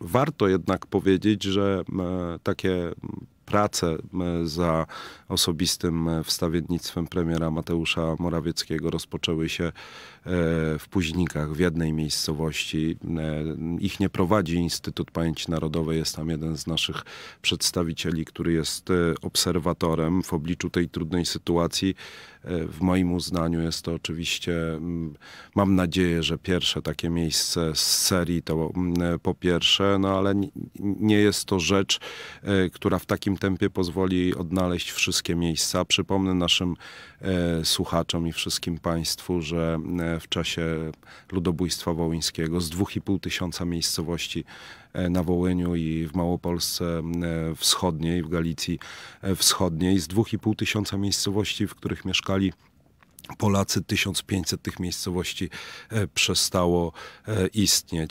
warto jednak powiedzieć, że e, takie pracę e, za osobistym e, wstawiennictwem premiera Mateusza Morawieckiego rozpoczęły się e, w Późnikach, w jednej miejscowości. Ich nie prowadzi Instytut Pamięci Narodowej, jest tam jeden z naszych przedstawicieli, który jest obserwatorem w obliczu tej trudnej sytuacji. W moim uznaniu jest to oczywiście, mm, mam nadzieję, że pierwsze takie miejsce z serii to mm, po pierwsze, no ale nie jest to rzecz, która w takim tempie pozwoli odnaleźć wszystkie miejsca. Przypomnę naszym e, słuchaczom i wszystkim Państwu, że e, w czasie ludobójstwa wołyńskiego z 2,5 tysiąca miejscowości e, na Wołyniu i w Małopolsce e, Wschodniej, w Galicji Wschodniej, z 2,5 tysiąca miejscowości, w których mieszkali Polacy 1500 tych miejscowości przestało istnieć.